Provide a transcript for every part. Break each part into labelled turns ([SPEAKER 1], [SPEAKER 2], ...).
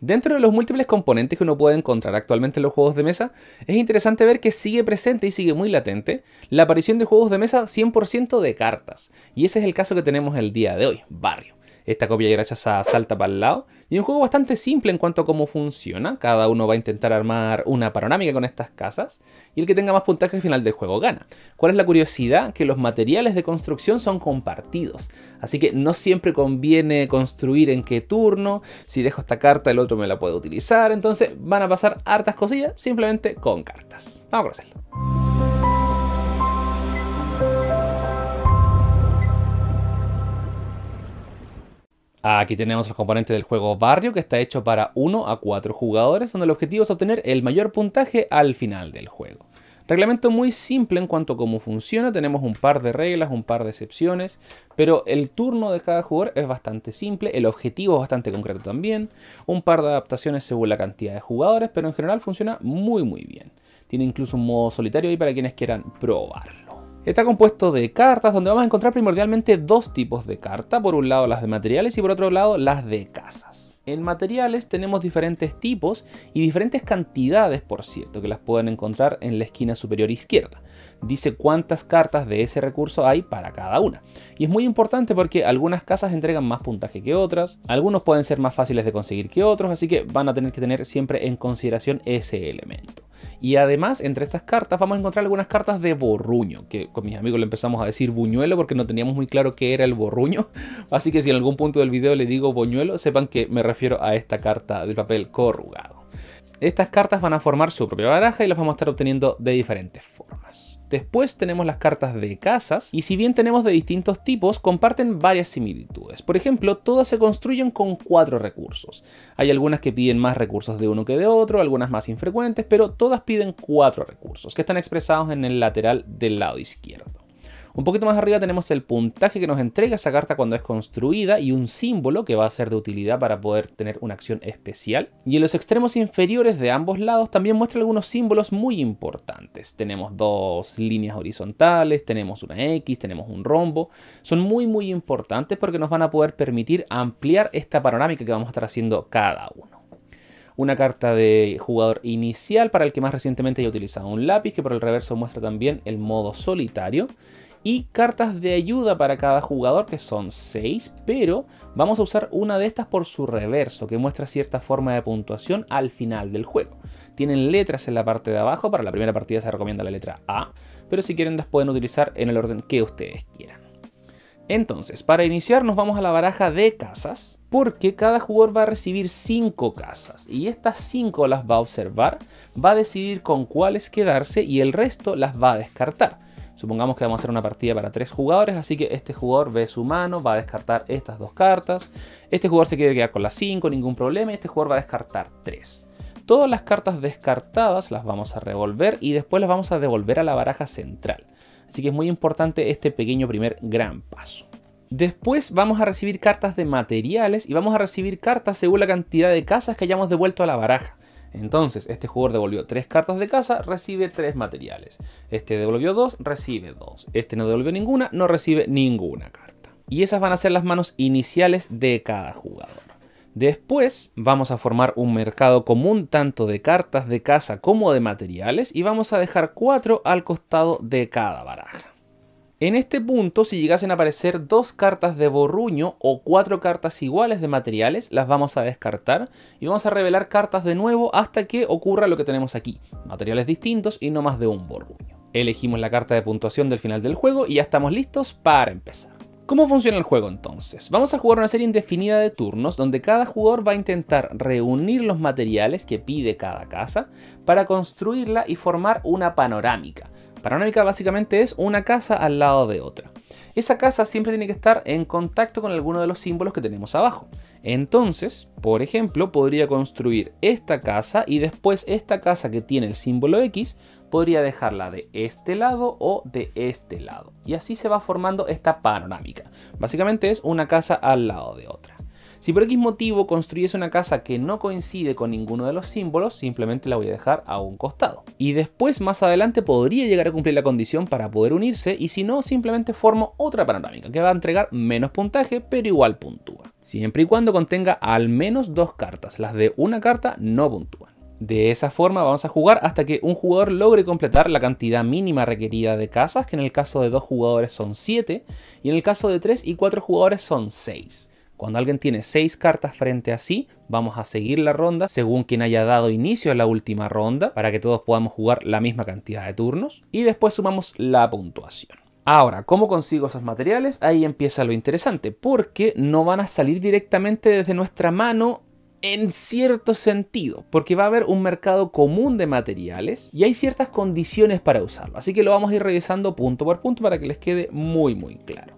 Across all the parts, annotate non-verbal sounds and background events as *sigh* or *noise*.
[SPEAKER 1] Dentro de los múltiples componentes que uno puede encontrar actualmente en los juegos de mesa, es interesante ver que sigue presente y sigue muy latente la aparición de juegos de mesa 100% de cartas. Y ese es el caso que tenemos el día de hoy, Barrio esta copia gracias a salta para el lado. Y un juego bastante simple en cuanto a cómo funciona. Cada uno va a intentar armar una panorámica con estas casas. Y el que tenga más puntaje al final del juego gana. ¿Cuál es la curiosidad? Que los materiales de construcción son compartidos. Así que no siempre conviene construir en qué turno. Si dejo esta carta, el otro me la puede utilizar. Entonces van a pasar hartas cosillas simplemente con cartas. Vamos a conocerlo. Aquí tenemos los componentes del juego Barrio que está hecho para 1 a 4 jugadores donde el objetivo es obtener el mayor puntaje al final del juego. Reglamento muy simple en cuanto a cómo funciona, tenemos un par de reglas, un par de excepciones, pero el turno de cada jugador es bastante simple, el objetivo es bastante concreto también, un par de adaptaciones según la cantidad de jugadores, pero en general funciona muy muy bien. Tiene incluso un modo solitario ahí para quienes quieran probar. Está compuesto de cartas, donde vamos a encontrar primordialmente dos tipos de carta. Por un lado las de materiales y por otro lado las de casas. En materiales tenemos diferentes tipos y diferentes cantidades, por cierto, que las pueden encontrar en la esquina superior izquierda dice cuántas cartas de ese recurso hay para cada una. Y es muy importante porque algunas casas entregan más puntaje que otras, algunos pueden ser más fáciles de conseguir que otros, así que van a tener que tener siempre en consideración ese elemento. Y además, entre estas cartas vamos a encontrar algunas cartas de borruño, que con mis amigos le empezamos a decir buñuelo porque no teníamos muy claro qué era el borruño, *laughs* así que si en algún punto del video le digo buñuelo sepan que me refiero a esta carta del papel corrugado. Estas cartas van a formar su propia baraja y las vamos a estar obteniendo de diferentes formas. Después tenemos las cartas de casas, y si bien tenemos de distintos tipos, comparten varias similitudes. Por ejemplo, todas se construyen con cuatro recursos. Hay algunas que piden más recursos de uno que de otro, algunas más infrecuentes, pero todas piden cuatro recursos, que están expresados en el lateral del lado izquierdo. Un poquito más arriba tenemos el puntaje que nos entrega esa carta cuando es construida y un símbolo que va a ser de utilidad para poder tener una acción especial. Y en los extremos inferiores de ambos lados también muestra algunos símbolos muy importantes. Tenemos dos líneas horizontales, tenemos una X, tenemos un rombo. Son muy muy importantes porque nos van a poder permitir ampliar esta panorámica que vamos a estar haciendo cada uno una carta de jugador inicial para el que más recientemente haya utilizado un lápiz, que por el reverso muestra también el modo solitario y cartas de ayuda para cada jugador, que son 6, pero vamos a usar una de estas por su reverso, que muestra cierta forma de puntuación al final del juego. Tienen letras en la parte de abajo, para la primera partida se recomienda la letra A, pero si quieren las pueden utilizar en el orden que ustedes quieran. Entonces, para iniciar nos vamos a la baraja de casas, porque cada jugador va a recibir 5 casas, y estas 5 las va a observar, va a decidir con cuáles quedarse y el resto las va a descartar. Supongamos que vamos a hacer una partida para tres jugadores, así que este jugador ve su mano, va a descartar estas dos cartas. Este jugador se quiere quedar con las 5, ningún problema, y este jugador va a descartar 3. Todas las cartas descartadas las vamos a revolver y después las vamos a devolver a la baraja central. Así que es muy importante este pequeño primer gran paso. Después vamos a recibir cartas de materiales y vamos a recibir cartas según la cantidad de casas que hayamos devuelto a la baraja. Entonces, este jugador devolvió 3 cartas de casa, recibe 3 materiales. Este devolvió 2, recibe 2. Este no devolvió ninguna, no recibe ninguna carta. Y esas van a ser las manos iniciales de cada jugador. Después vamos a formar un mercado común tanto de cartas de casa como de materiales y vamos a dejar 4 al costado de cada baraja. En este punto, si llegasen a aparecer dos cartas de borruño o cuatro cartas iguales de materiales, las vamos a descartar y vamos a revelar cartas de nuevo hasta que ocurra lo que tenemos aquí, materiales distintos y no más de un borruño. Elegimos la carta de puntuación del final del juego y ya estamos listos para empezar. ¿Cómo funciona el juego entonces? Vamos a jugar una serie indefinida de turnos donde cada jugador va a intentar reunir los materiales que pide cada casa para construirla y formar una panorámica, Panorámica básicamente es una casa al lado de otra. Esa casa siempre tiene que estar en contacto con alguno de los símbolos que tenemos abajo. Entonces, por ejemplo, podría construir esta casa y después esta casa que tiene el símbolo X podría dejarla de este lado o de este lado. Y así se va formando esta panorámica. Básicamente es una casa al lado de otra. Si por X motivo construyes una casa que no coincide con ninguno de los símbolos, simplemente la voy a dejar a un costado. Y después, más adelante, podría llegar a cumplir la condición para poder unirse y si no, simplemente formo otra panorámica que va a entregar menos puntaje, pero igual puntúa. Siempre y cuando contenga al menos dos cartas, las de una carta no puntúan. De esa forma vamos a jugar hasta que un jugador logre completar la cantidad mínima requerida de casas, que en el caso de dos jugadores son 7 y en el caso de tres y cuatro jugadores son 6. Cuando alguien tiene seis cartas frente a sí, vamos a seguir la ronda según quien haya dado inicio a la última ronda para que todos podamos jugar la misma cantidad de turnos y después sumamos la puntuación. Ahora, ¿cómo consigo esos materiales? Ahí empieza lo interesante, porque no van a salir directamente desde nuestra mano en cierto sentido, porque va a haber un mercado común de materiales y hay ciertas condiciones para usarlo, así que lo vamos a ir revisando punto por punto para que les quede muy muy claro.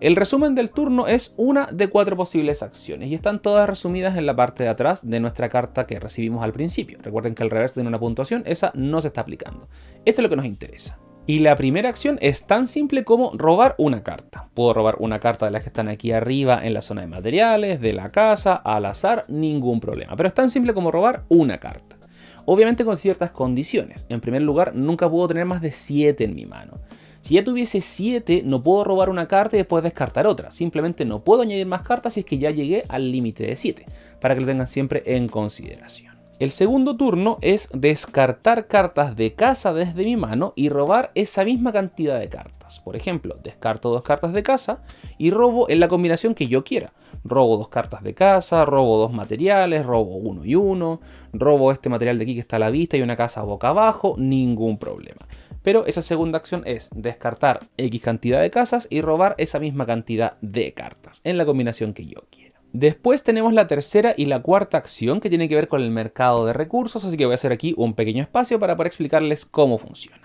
[SPEAKER 1] El resumen del turno es una de cuatro posibles acciones y están todas resumidas en la parte de atrás de nuestra carta que recibimos al principio. Recuerden que el reverso tiene una puntuación, esa no se está aplicando. Esto es lo que nos interesa. Y la primera acción es tan simple como robar una carta. Puedo robar una carta de las que están aquí arriba en la zona de materiales, de la casa, al azar, ningún problema. Pero es tan simple como robar una carta. Obviamente con ciertas condiciones. En primer lugar, nunca puedo tener más de 7 en mi mano. Si ya tuviese 7, no puedo robar una carta y después descartar otra. Simplemente no puedo añadir más cartas si es que ya llegué al límite de 7, para que lo tengan siempre en consideración. El segundo turno es descartar cartas de casa desde mi mano y robar esa misma cantidad de cartas. Por ejemplo, descarto dos cartas de casa y robo en la combinación que yo quiera. Robo dos cartas de casa, robo dos materiales, robo uno y uno, robo este material de aquí que está a la vista y una casa boca abajo, ningún problema pero esa segunda acción es descartar X cantidad de casas y robar esa misma cantidad de cartas en la combinación que yo quiero. Después tenemos la tercera y la cuarta acción que tiene que ver con el mercado de recursos, así que voy a hacer aquí un pequeño espacio para poder explicarles cómo funciona.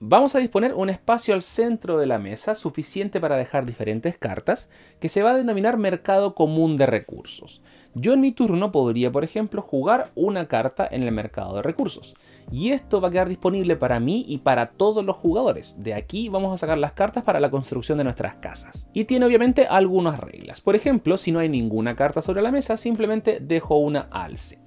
[SPEAKER 1] Vamos a disponer un espacio al centro de la mesa suficiente para dejar diferentes cartas que se va a denominar mercado común de recursos. Yo en mi turno podría, por ejemplo, jugar una carta en el mercado de recursos. Y esto va a quedar disponible para mí y para todos los jugadores. De aquí vamos a sacar las cartas para la construcción de nuestras casas. Y tiene obviamente algunas reglas. Por ejemplo, si no hay ninguna carta sobre la mesa, simplemente dejo una alce.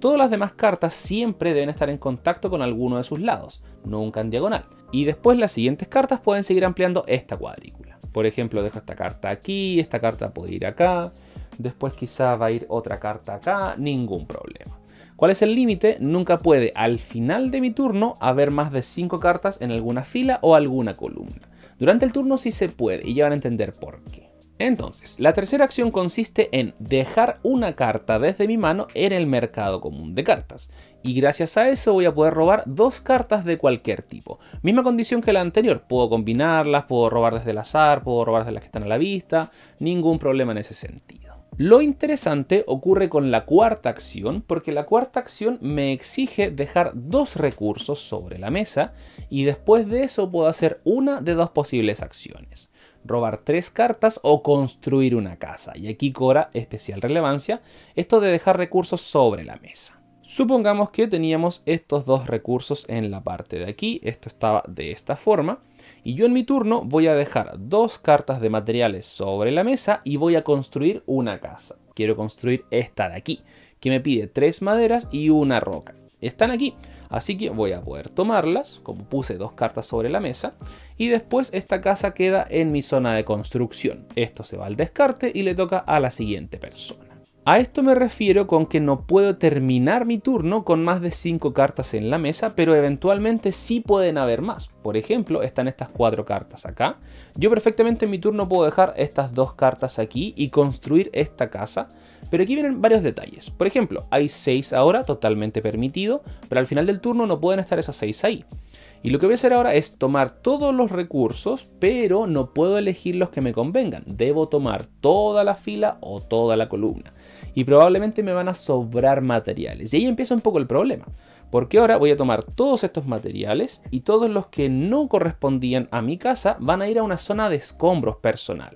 [SPEAKER 1] Todas las demás cartas siempre deben estar en contacto con alguno de sus lados, nunca en diagonal. Y después las siguientes cartas pueden seguir ampliando esta cuadrícula. Por ejemplo, dejo esta carta aquí, esta carta puede ir acá, después quizá va a ir otra carta acá, ningún problema. ¿Cuál es el límite? Nunca puede al final de mi turno haber más de 5 cartas en alguna fila o alguna columna. Durante el turno sí se puede y ya van a entender por qué. Entonces, la tercera acción consiste en dejar una carta desde mi mano en el mercado común de cartas. Y gracias a eso voy a poder robar dos cartas de cualquier tipo. Misma condición que la anterior, puedo combinarlas, puedo robar desde el azar, puedo robar desde las que están a la vista, ningún problema en ese sentido. Lo interesante ocurre con la cuarta acción, porque la cuarta acción me exige dejar dos recursos sobre la mesa y después de eso puedo hacer una de dos posibles acciones robar tres cartas o construir una casa. Y aquí cobra especial relevancia esto de dejar recursos sobre la mesa. Supongamos que teníamos estos dos recursos en la parte de aquí, esto estaba de esta forma, y yo en mi turno voy a dejar dos cartas de materiales sobre la mesa y voy a construir una casa. Quiero construir esta de aquí, que me pide tres maderas y una roca. Están aquí, Así que voy a poder tomarlas, como puse dos cartas sobre la mesa, y después esta casa queda en mi zona de construcción. Esto se va al descarte y le toca a la siguiente persona. A esto me refiero con que no puedo terminar mi turno con más de 5 cartas en la mesa, pero eventualmente sí pueden haber más. Por ejemplo, están estas 4 cartas acá. Yo perfectamente en mi turno puedo dejar estas 2 cartas aquí y construir esta casa. Pero aquí vienen varios detalles. Por ejemplo, hay 6 ahora, totalmente permitido, pero al final del turno no pueden estar esas 6 ahí. Y lo que voy a hacer ahora es tomar todos los recursos, pero no puedo elegir los que me convengan. Debo tomar toda la fila o toda la columna. Y probablemente me van a sobrar materiales. Y ahí empieza un poco el problema. Porque ahora voy a tomar todos estos materiales y todos los que no correspondían a mi casa van a ir a una zona de escombros personal.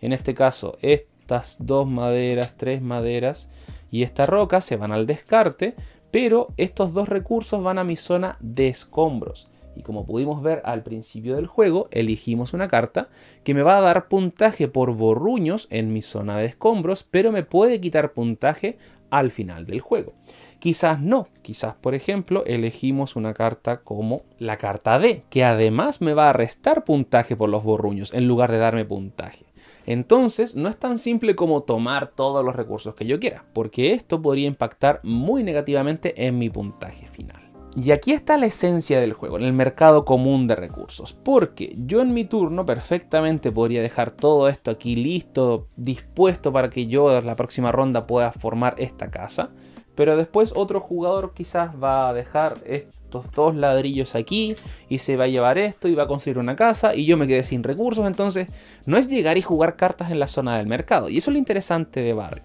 [SPEAKER 1] En este caso, estas dos maderas, tres maderas y esta roca se van al descarte, pero estos dos recursos van a mi zona de escombros. Y como pudimos ver al principio del juego, elegimos una carta que me va a dar puntaje por borruños en mi zona de escombros, pero me puede quitar puntaje al final del juego. Quizás no, quizás por ejemplo elegimos una carta como la carta D, que además me va a restar puntaje por los borruños en lugar de darme puntaje. Entonces no es tan simple como tomar todos los recursos que yo quiera, porque esto podría impactar muy negativamente en mi puntaje final. Y aquí está la esencia del juego, en el mercado común de recursos. Porque yo en mi turno perfectamente podría dejar todo esto aquí listo, dispuesto para que yo en la próxima ronda pueda formar esta casa. Pero después otro jugador quizás va a dejar estos dos ladrillos aquí y se va a llevar esto y va a construir una casa y yo me quedé sin recursos. Entonces no es llegar y jugar cartas en la zona del mercado. Y eso es lo interesante de barrio.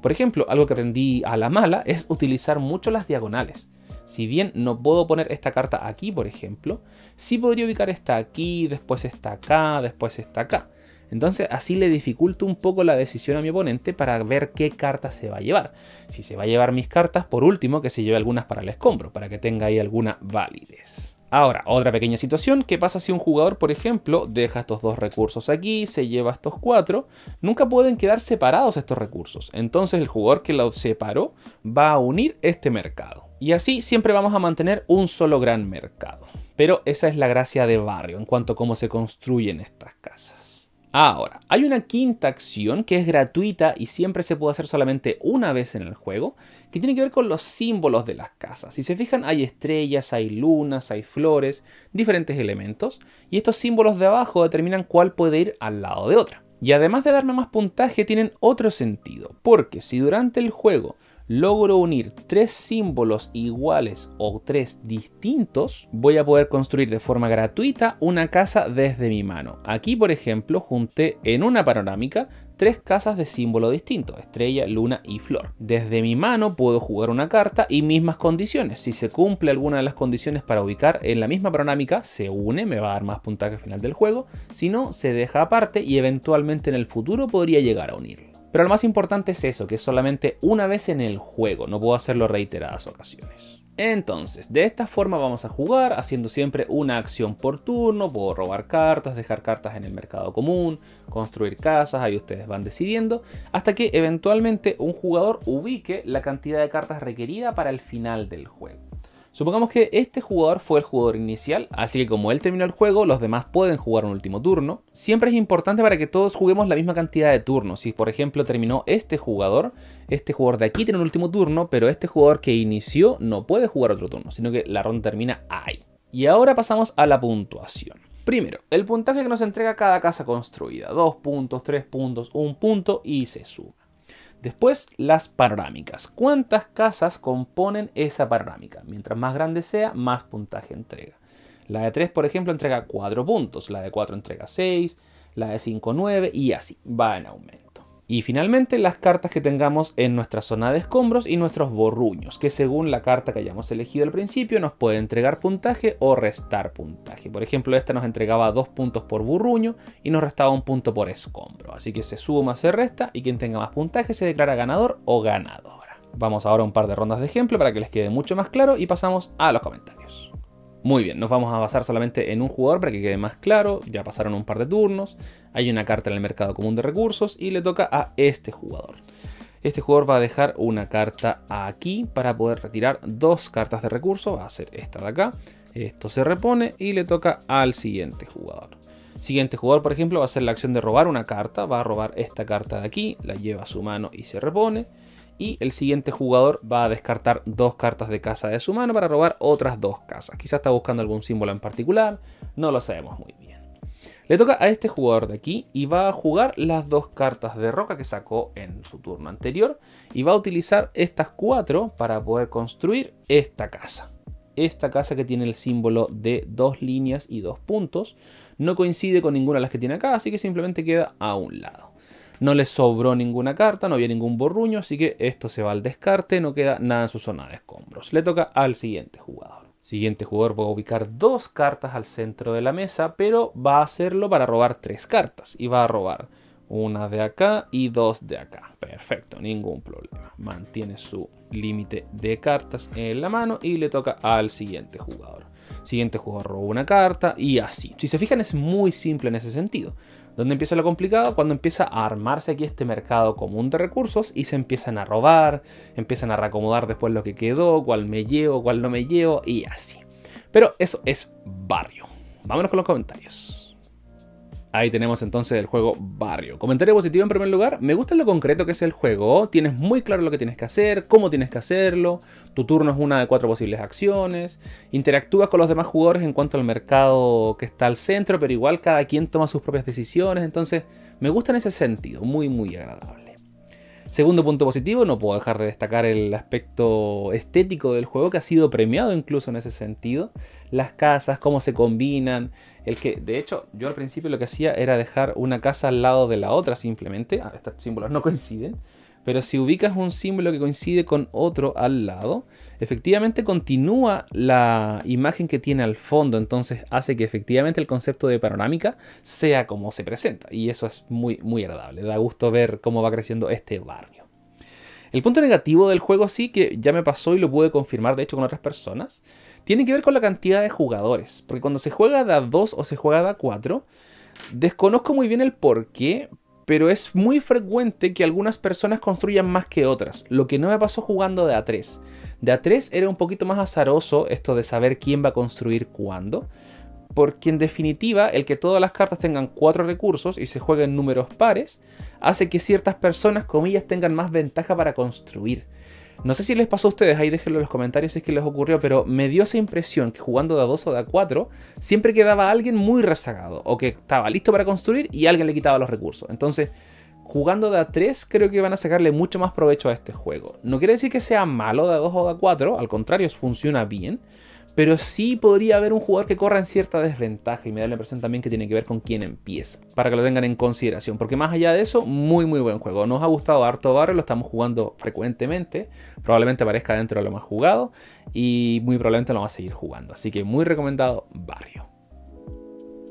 [SPEAKER 1] Por ejemplo, algo que aprendí a la mala es utilizar mucho las diagonales. Si bien no puedo poner esta carta aquí, por ejemplo, sí podría ubicar esta aquí, después esta acá, después esta acá. Entonces así le dificulto un poco la decisión a mi oponente para ver qué carta se va a llevar. Si se va a llevar mis cartas, por último que se lleve algunas para el escombro, para que tenga ahí alguna validez. Ahora, otra pequeña situación, ¿qué pasa si un jugador, por ejemplo, deja estos dos recursos aquí, se lleva estos cuatro? Nunca pueden quedar separados estos recursos, entonces el jugador que los separó va a unir este mercado. Y así siempre vamos a mantener un solo gran mercado. Pero esa es la gracia de barrio en cuanto a cómo se construyen estas casas. Ahora, hay una quinta acción que es gratuita y siempre se puede hacer solamente una vez en el juego, que tiene que ver con los símbolos de las casas. Si se fijan, hay estrellas, hay lunas, hay flores, diferentes elementos, y estos símbolos de abajo determinan cuál puede ir al lado de otra. Y además de darme más puntaje, tienen otro sentido, porque si durante el juego logro unir tres símbolos iguales o tres distintos, voy a poder construir de forma gratuita una casa desde mi mano. Aquí, por ejemplo, junté en una panorámica tres casas de símbolo distinto, estrella, luna y flor. Desde mi mano puedo jugar una carta y mismas condiciones. Si se cumple alguna de las condiciones para ubicar en la misma panorámica, se une, me va a dar más puntaje al final del juego. Si no, se deja aparte y eventualmente en el futuro podría llegar a unirlo. Pero lo más importante es eso, que es solamente una vez en el juego, no puedo hacerlo reiteradas ocasiones. Entonces, de esta forma vamos a jugar, haciendo siempre una acción por turno, puedo robar cartas, dejar cartas en el mercado común, construir casas, ahí ustedes van decidiendo, hasta que eventualmente un jugador ubique la cantidad de cartas requerida para el final del juego. Supongamos que este jugador fue el jugador inicial, así que como él terminó el juego, los demás pueden jugar un último turno. Siempre es importante para que todos juguemos la misma cantidad de turnos. Si por ejemplo terminó este jugador, este jugador de aquí tiene un último turno, pero este jugador que inició no puede jugar otro turno, sino que la ronda termina ahí. Y ahora pasamos a la puntuación. Primero, el puntaje que nos entrega cada casa construida, Dos puntos, tres puntos, un punto y se sube. Después las panorámicas. ¿Cuántas casas componen esa panorámica? Mientras más grande sea, más puntaje entrega. La de 3, por ejemplo, entrega 4 puntos, la de 4 entrega 6, la de 5 9 y así va en aumento. Y finalmente las cartas que tengamos en nuestra zona de escombros y nuestros borruños, que según la carta que hayamos elegido al principio nos puede entregar puntaje o restar puntaje. Por ejemplo, esta nos entregaba dos puntos por burruño y nos restaba un punto por escombro. Así que se suma, se resta y quien tenga más puntaje se declara ganador o ganadora. Vamos ahora a un par de rondas de ejemplo para que les quede mucho más claro y pasamos a los comentarios. Muy bien, nos vamos a basar solamente en un jugador para que quede más claro. Ya pasaron un par de turnos, hay una carta en el mercado común de recursos y le toca a este jugador. Este jugador va a dejar una carta aquí para poder retirar dos cartas de recursos, Va a ser esta de acá. Esto se repone y le toca al siguiente jugador. Siguiente jugador, por ejemplo, va a hacer la acción de robar una carta. Va a robar esta carta de aquí, la lleva a su mano y se repone y el siguiente jugador va a descartar dos cartas de casa de su mano para robar otras dos casas. Quizás está buscando algún símbolo en particular, no lo sabemos muy bien. Le toca a este jugador de aquí y va a jugar las dos cartas de roca que sacó en su turno anterior y va a utilizar estas cuatro para poder construir esta casa. Esta casa que tiene el símbolo de dos líneas y dos puntos no coincide con ninguna de las que tiene acá, así que simplemente queda a un lado. No le sobró ninguna carta, no había ningún borruño, así que esto se va al descarte, no queda nada en su zona de escombros. Le toca al siguiente jugador. Siguiente jugador va a ubicar dos cartas al centro de la mesa, pero va a hacerlo para robar tres cartas. Y va a robar una de acá y dos de acá. Perfecto, ningún problema. Mantiene su límite de cartas en la mano y le toca al siguiente jugador. Siguiente jugador roba una carta y así. Si se fijan es muy simple en ese sentido. ¿Dónde empieza lo complicado? Cuando empieza a armarse aquí este mercado común de recursos y se empiezan a robar, empiezan a reacomodar después lo que quedó, cuál me llevo, cuál no me llevo y así. Pero eso es barrio. Vámonos con los comentarios. Ahí tenemos entonces el juego Barrio. Comentario positivo en primer lugar. Me gusta lo concreto que es el juego. Tienes muy claro lo que tienes que hacer, cómo tienes que hacerlo. Tu turno es una de cuatro posibles acciones. Interactúas con los demás jugadores en cuanto al mercado que está al centro, pero igual cada quien toma sus propias decisiones. Entonces, me gusta en ese sentido. Muy, muy agradable. Segundo punto positivo, no puedo dejar de destacar el aspecto estético del juego que ha sido premiado incluso en ese sentido. Las casas, cómo se combinan. El que, de hecho, yo al principio lo que hacía era dejar una casa al lado de la otra simplemente. Ah, estos símbolos no coinciden. Pero si ubicas un símbolo que coincide con otro al lado, efectivamente continúa la imagen que tiene al fondo, entonces hace que efectivamente el concepto de panorámica sea como se presenta. Y eso es muy, muy agradable, da gusto ver cómo va creciendo este barrio. El punto negativo del juego sí, que ya me pasó y lo pude confirmar de hecho con otras personas, tiene que ver con la cantidad de jugadores. Porque cuando se juega de a 2 o se juega de a 4, desconozco muy bien el por qué, pero es muy frecuente que algunas personas construyan más que otras, lo que no me pasó jugando de A3. De A3 era un poquito más azaroso esto de saber quién va a construir cuándo, porque en definitiva el que todas las cartas tengan cuatro recursos y se jueguen números pares, hace que ciertas personas, comillas, tengan más ventaja para construir. No sé si les pasó a ustedes, ahí déjenlo en los comentarios si es que les ocurrió, pero me dio esa impresión que jugando de a 2 o de a 4 siempre quedaba alguien muy rezagado o que estaba listo para construir y alguien le quitaba los recursos. Entonces, jugando de a 3 creo que van a sacarle mucho más provecho a este juego. No quiere decir que sea malo de a 2 o de a 4, al contrario, funciona bien pero sí podría haber un jugador que corra en cierta desventaja y me da la impresión también que tiene que ver con quién empieza, para que lo tengan en consideración, porque más allá de eso, muy muy buen juego, nos ha gustado harto Barrio, lo estamos jugando frecuentemente, probablemente aparezca dentro de lo más jugado y muy probablemente lo va a seguir jugando, así que muy recomendado Barrio.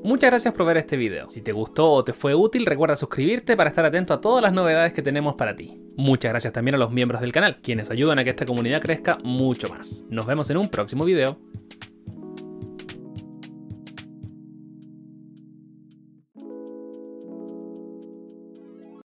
[SPEAKER 1] Muchas gracias por ver este video. Si te gustó o te fue útil, recuerda suscribirte para estar atento a todas las novedades que tenemos para ti. Muchas gracias también a los miembros del canal, quienes ayudan a que esta comunidad crezca mucho más. Nos vemos en un próximo video.